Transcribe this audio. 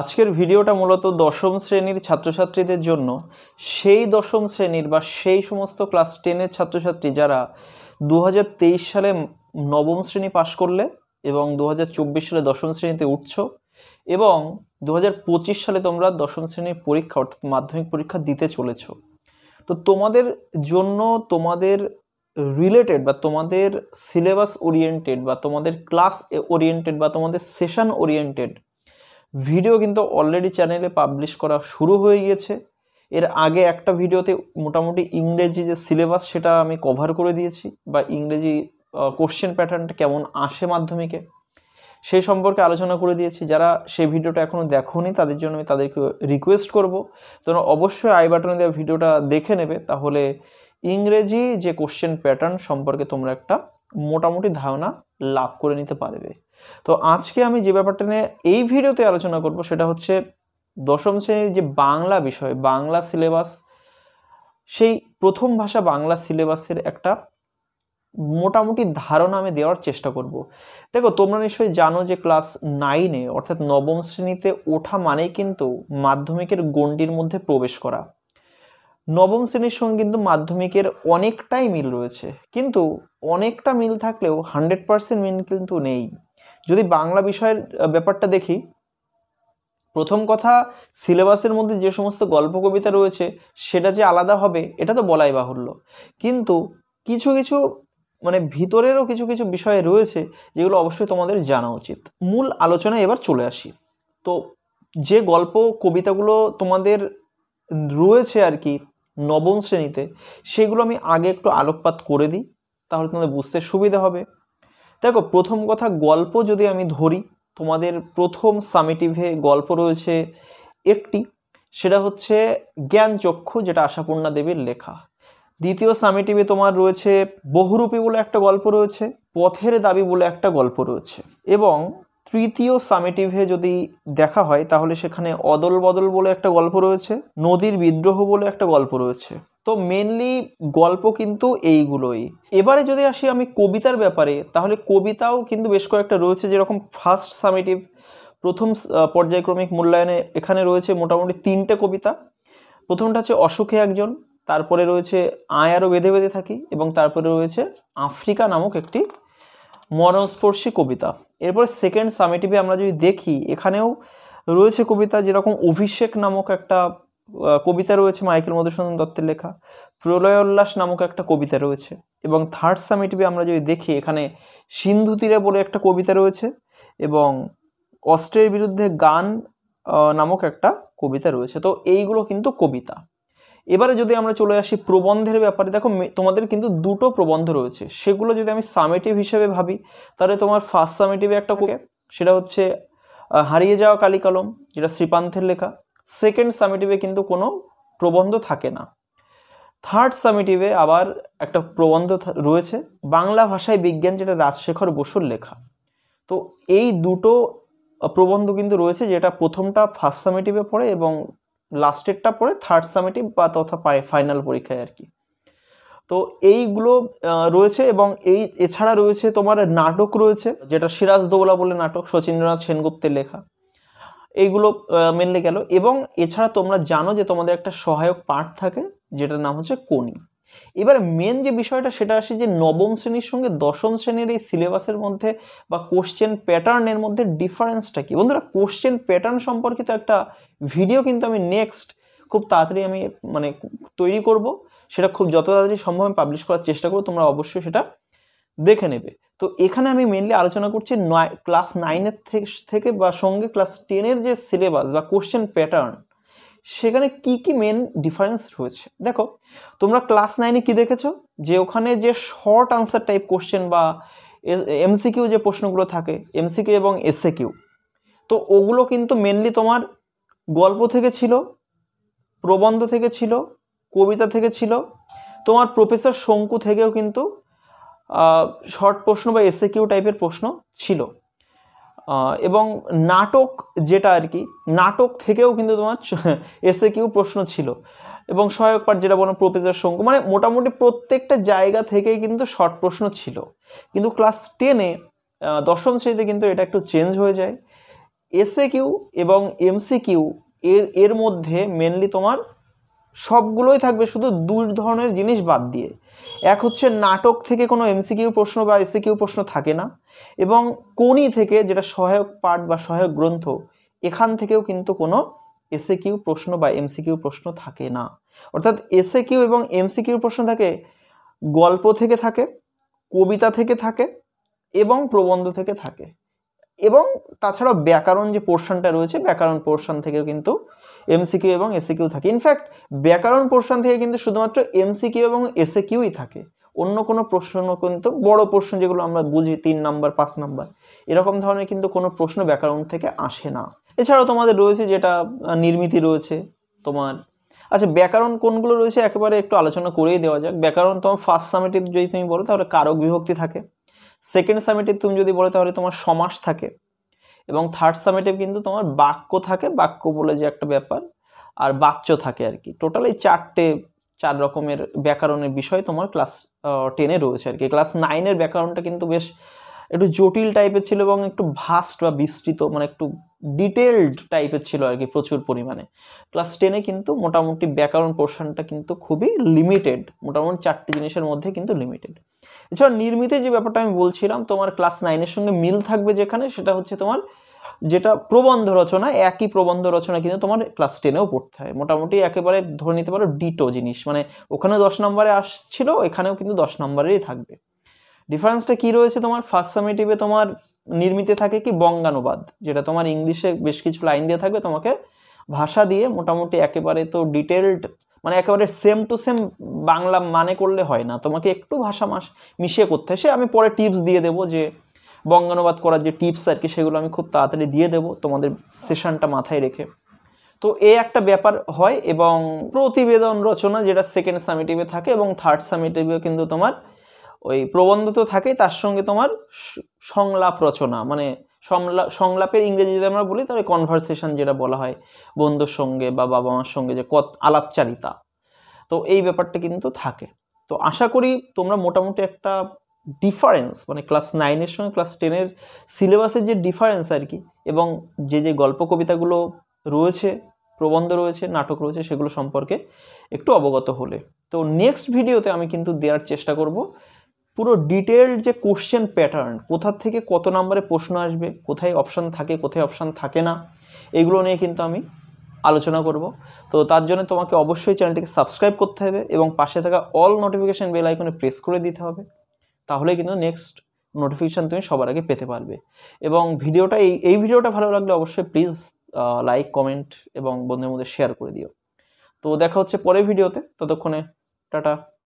আজকের ভিডিওটা মূলত দশম শ্রেণীর ছাত্রছাত্রীদের জন্য সেই দশম শ্রেণীর বা সেই সমস্ত ক্লাস টেনের ছাত্রছাত্রী যারা দু সালে নবম শ্রেণী পাশ করলে এবং দু সালে দশম শ্রেণীতে উঠছ এবং দু সালে তোমরা দশম শ্রেণীর পরীক্ষা অর্থাৎ মাধ্যমিক পরীক্ষা দিতে চলেছ তো তোমাদের জন্য তোমাদের রিলেটেড বা তোমাদের সিলেবাস ওরিয়েন্টেড বা তোমাদের ক্লাস ওরিয়েন্টেড বা তোমাদের সেশন ওরিয়েন্টেড ভিডিও কিন্তু অলরেডি চ্যানেলে পাবলিশ করা শুরু হয়ে গিয়েছে এর আগে একটা ভিডিওতে মোটামুটি ইংরেজি যে সিলেবাস সেটা আমি কভার করে দিয়েছি বা ইংরেজি কোশ্চেন প্যাটার্নটা কেমন আসে মাধ্যমিকে সেই সম্পর্কে আলোচনা করে দিয়েছি যারা সেই ভিডিওটা এখনও দেখোনি তাদের জন্য আমি তাদেরকে রিকোয়েস্ট করব তোমরা অবশ্যই আই বাটনে দেওয়া ভিডিওটা দেখে নেবে তাহলে ইংরেজি যে কোশ্চেন প্যাটার্ন সম্পর্কে তোমরা একটা মোটামুটি ধারণা লাভ করে নিতে পারবে তো আজকে আমি যে ব্যাপারটা নিয়ে এই ভিডিওতে আলোচনা করব সেটা হচ্ছে দশম শ্রেণীর যে বাংলা বিষয় বাংলা সিলেবাস সেই প্রথম ভাষা বাংলা সিলেবাসের একটা মোটামুটি ধারণা আমি দেওয়ার চেষ্টা করব। দেখো তোমরা নিশ্চয়ই জানো যে ক্লাস নাইনে অর্থাৎ নবম শ্রেণীতে ওঠা মানেই কিন্তু মাধ্যমিকের গণ্ডির মধ্যে প্রবেশ করা নবম শ্রেণীর সঙ্গে কিন্তু মাধ্যমিকের অনেকটাই মিল রয়েছে কিন্তু অনেকটা মিল থাকলেও হান্ড্রেড পারসেন্ট মিল কিন্তু নেই যদি বাংলা বিষয়ের ব্যাপারটা দেখি প্রথম কথা সিলেবাসের মধ্যে যে সমস্ত গল্প কবিতা রয়েছে সেটা যে আলাদা হবে এটা তো বলাই বাহুল্য কিন্তু কিছু কিছু মানে ভিতরেরও কিছু কিছু বিষয় রয়েছে যেগুলো অবশ্যই তোমাদের জানা উচিত মূল আলোচনায় এবার চলে আসি তো যে গল্প কবিতাগুলো তোমাদের রয়েছে আর কি নবম শ্রেণীতে সেগুলো আমি আগে একটু আলোকপাত করে দিই তাহলে তোমাদের বুঝতে সুবিধা হবে দেখো প্রথম কথা গল্প যদি আমি ধরি তোমাদের প্রথম সামিটিভে গল্প রয়েছে একটি সেটা হচ্ছে জ্ঞান চক্ষু যেটা আশাপূর্ণা দেবীর লেখা দ্বিতীয় সামিটিভে তোমার রয়েছে বহুরূপী বলে একটা গল্প রয়েছে পথের দাবি বলে একটা গল্প রয়েছে এবং তৃতীয় সামিটিভে যদি দেখা হয় তাহলে সেখানে অদল বদল বলে একটা গল্প রয়েছে নদীর বিদ্রোহ বলে একটা গল্প রয়েছে তো মেনলি গল্প কিন্তু এইগুলোই এবারে যদি আসি আমি কবিতার ব্যাপারে তাহলে কবিতাও কিন্তু বেশ কয়েকটা রয়েছে যেরকম ফার্স্ট সামেটিভ প্রথম পর্যায়ক্রমিক মূল্যায়নে এখানে রয়েছে মোটামুটি তিনটে কবিতা প্রথমটা হচ্ছে অসুখে একজন তারপরে রয়েছে আয় আরও বেঁধে বেঁধে থাকি এবং তারপরে রয়েছে আফ্রিকা নামক একটি মরণস্পর্শী কবিতা এরপরে সেকেন্ড সামিটিভে আমরা যদি দেখি এখানেও রয়েছে কবিতা যেরকম অভিষেক নামক একটা কবিতা রয়েছে মাইকেল মধুসূদন দত্তের লেখা প্রলয় উল্লাস নামক একটা কবিতা রয়েছে এবং থার্ড সামিটবি আমরা যদি দেখি এখানে সিন্ধু তীরে বলে একটা কবিতা রয়েছে এবং অস্ট্রের বিরুদ্ধে গান নামক একটা কবিতা রয়েছে তো এইগুলো কিন্তু কবিতা এবারে যদি আমরা চলে আসি প্রবন্ধের ব্যাপারে দেখো তোমাদের কিন্তু দুটো প্রবন্ধ রয়েছে সেগুলো যদি আমি সামেটিভ হিসেবে ভাবি তাহলে তোমার ফার্স্ট সামেটিভে একটা সেটা হচ্ছে হারিয়ে যাওয়া কালিকলম যেটা শ্রীপান্থের লেখা সেকেন্ড সামিটিভে কিন্তু কোনো প্রবন্ধ থাকে না থার্ড সামিটিভে আবার একটা প্রবন্ধ রয়েছে বাংলা ভাষায় বিজ্ঞান যেটা রাজশেখর বসুর লেখা তো এই দুটো প্রবন্ধ কিন্তু রয়েছে যেটা প্রথমটা ফার্স্ট সামিটিভে পড়ে এবং লাস্টেরটা পড়ে থার্ড সামিটিভ বা তথা ফাইনাল পরীক্ষায় আর কি তো এইগুলো রয়েছে এবং এই এছাড়া রয়েছে তোমার নাটক রয়েছে যেটা সিরাজদৌলা বলে নাটক শচীন্দ্রনাথ সেনগুপ্তের লেখা এইগুলো মেনলে গেল এবং এছাড়া তোমরা জানো যে তোমাদের একটা সহায়ক পাঠ থাকে যেটার নাম হচ্ছে কোনি এবার মেন যে বিষয়টা সেটা আসে যে নবম শ্রেণীর সঙ্গে দশম শ্রেণীর এই সিলেবাসের মধ্যে বা কোশ্চেন প্যাটার্নের মধ্যে ডিফারেন্সটা কি বন্ধুরা কোশ্চেন প্যাটার্ন সম্পর্কিত একটা ভিডিও কিন্তু আমি নেক্সট খুব তাড়াতাড়ি আমি মানে তৈরি করব সেটা খুব যত তাড়াতাড়ি সম্ভব আমি পাবলিশ করার চেষ্টা করবো তোমরা অবশ্যই সেটা দেখে নেবে তো এখানে আমি মেনলি আলোচনা করছি নয় ক্লাস নাইনের থেকে বা সঙ্গে ক্লাস টেনের যে সিলেবাস বা কোশ্চেন প্যাটার্ন সেখানে কি কি মেন ডিফারেন্স রয়েছে দেখো তোমরা ক্লাস নাইনে কি দেখেছো যে ওখানে যে শর্ট আনসার টাইপ কোশ্চেন বা এমসিকিউ যে প্রশ্নগুলো থাকে এমসিকিউ এবং এসএ কিউ তো ওগুলো কিন্তু মেনলি তোমার গল্প থেকে ছিল প্রবন্ধ থেকে ছিল কবিতা থেকে ছিল তোমার প্রফেসর শঙ্কু থেকেও কিন্তু শর্ট প্রশ্ন বা এসএ কিউ টাইপের প্রশ্ন ছিল এবং নাটক যেটা আর কি নাটক থেকেও কিন্তু তোমার এসএ কিউ প্রশ্ন ছিল এবং সহায়ক পাঠ যেটা বলো প্রফেসর শঙ্কু মানে মোটামুটি প্রত্যেকটা জায়গা থেকে কিন্তু শর্ট প্রশ্ন ছিল কিন্তু ক্লাস টেনে দশম শ্রেণীতে কিন্তু এটা একটু চেঞ্জ হয়ে যায় এসএ কিউ এবং এমসি কিউ এর এর মধ্যে মেনলি তোমার সবগুলোই থাকবে শুধু দুই ধরনের জিনিস বাদ দিয়ে এক হচ্ছে নাটক থেকে কোনো এমসিকিউ প্রশ্ন বা এসিকিউ প্রশ্ন থাকে না এবং কোনি থেকে যেটা সহায়ক পাঠ বা সহায়ক গ্রন্থ এখান থেকেও কিন্তু কোনো এসে কিউ প্রশ্ন বা এমসিকিউ প্রশ্ন থাকে না অর্থাৎ এসে কিউ এবং এমসিকিউ প্রশ্ন থাকে গল্প থেকে থাকে কবিতা থেকে থাকে এবং প্রবন্ধ থেকে থাকে এবং তাছাড়াও ব্যাকরণ যে পোর্শনটা রয়েছে ব্যাকরণ পোর্শন থেকেও কিন্তু এমসিকিউ এবং এসিকিউ থাকে ইনফ্যাক্ট ব্যাকরণ প্রশ্ন থেকে কিন্তু শুধুমাত্র এমসিকিউ এবং এসিকিউই থাকে অন্য কোনো প্রশ্ন কিন্তু বড় প্রশ্ন যেগুলো আমরা বুঝি তিন নাম্বার পাঁচ নাম্বার এরকম ধরনের কিন্তু কোনো প্রশ্ন ব্যাকরণ থেকে আসে না এছাড়াও তোমাদের রয়েছে যেটা নির্মিতি রয়েছে তোমার আচ্ছা ব্যাকরণ কোনগুলো রয়েছে একেবারে একটু আলোচনা করেই দেওয়া যাক ব্যাকরণ তোমার ফার্স্ট সামেটিভ যদি তুমি বলো তাহলে কারক বিভক্তি থাকে সেকেন্ড সামেটিভ তুমি যদি বলো তাহলে তোমার সমাস থাকে এবং থার্ড সামেটিভ কিন্তু তোমার বাক্য থাকে বাক্য বলে যে একটা ব্যাপার আর বাক্য থাকে আর কি টোটাল এই চারটে চার রকমের ব্যাকরণের বিষয় তোমার ক্লাস টেনে রয়েছে আর কি ক্লাস নাইনের ব্যাকরণটা কিন্তু বেশ একটু জটিল টাইপের ছিল এবং একটু ভাস্ট বা বিস্তৃত মানে একটু ডিটেলড টাইপের ছিল আর কি প্রচুর পরিমাণে ক্লাস টেনে কিন্তু মোটামুটি ব্যাকরণ পোর্শনটা কিন্তু খুবই লিমিটেড মোটামুটি চারটি জিনিসের মধ্যে কিন্তু লিমিটেড এছাড়া নির্মিতে যে ব্যাপারটা আমি বলছিলাম তোমার ক্লাস নাইনের সঙ্গে মিল থাকবে যেখানে সেটা হচ্ছে তোমার যেটা প্রবন্ধ রচনা একই প্রবন্ধ রচনা কিন্তু তোমার ক্লাস টেনেও পড়তে হয় মোটামুটি একেবারে ধরে নিতে পারো ডিটো জিনিস মানে ওখানেও দশ নম্বরে আসছিল এখানেও কিন্তু দশ নম্বরেরই থাকবে ডিফারেন্সটা কী রয়েছে তোমার ফার্স্ট সামেটিভে তোমার নির্মিতে থাকে কি বঙ্গানুবাদ যেটা তোমার ইংলিশে বেশ কিছু লাইন দিয়ে থাকবে তোমাকে ভাষা দিয়ে মোটামুটি একেবারে তো ডিটেলড মানে একেবারে সেম টু সেম বাংলা মানে করলে হয় না তোমাকে একটু ভাষা মাস মিশিয়ে করতে হয় সে আমি পরে টিপস দিয়ে দেবো যে বঙ্গানুবাদ করার যে টিপস আর কি সেগুলো আমি খুব তাড়াতাড়ি দিয়ে দেবো তোমাদের সেশনটা মাথায় রেখে তো এ একটা ব্যাপার হয় এবং প্রতিবেদন রচনা যেটা সেকেন্ড সামিটিভে থাকে এবং থার্ড সামিটিভেও কিন্তু তোমার ওই প্রবন্ধ তো থাকে তার সঙ্গে তোমার সংলাপ রচনা মানে সংলাপ সংলাপের ইংরেজি যদি আমরা বলি তাহলে কনভারসেশন যেটা বলা হয় বন্ধুর সঙ্গে বা বাবা মার সঙ্গে যে কত আলাপচারিতা তো এই ব্যাপারটা কিন্তু থাকে তো আশা করি তোমরা মোটামুটি একটা ডিফারেন্স মানে ক্লাস নাইনের সঙ্গে ক্লাস টেনের সিলেবাসের যে ডিফারেন্স আর কি এবং যে যে গল্প কবিতাগুলো রয়েছে প্রবন্ধ রয়েছে নাটক রয়েছে সেগুলো সম্পর্কে একটু অবগত হলে তো নেক্সট ভিডিওতে আমি কিন্তু দেওয়ার চেষ্টা করব পুরো ডিটেলড যে কোশ্চেন প্যাটার্ন কোথার থেকে কত নম্বরে প্রশ্ন আসবে কোথায় অপশান থাকে কোথায় অপশান থাকে না এগুলো নিয়ে কিন্তু আমি আলোচনা করব তো তার জন্য তোমাকে অবশ্যই চ্যানেলটিকে সাবস্ক্রাইব করতে হবে এবং পাশে থাকা অল নোটিফিকেশান বেল আইকনে প্রেস করে দিতে হবে তাহলে কিন্তু নেক্সট নোটিফিকেশান তুমি সবার আগে পেতে পারবে এবং ভিডিওটা এই এই ভিডিওটা ভালো লাগলে অবশ্যই প্লিজ লাইক কমেন্ট এবং বন্ধুদের মধ্যে শেয়ার করে দিও তো দেখা হচ্ছে পরের ভিডিওতে ততক্ষণে টাটা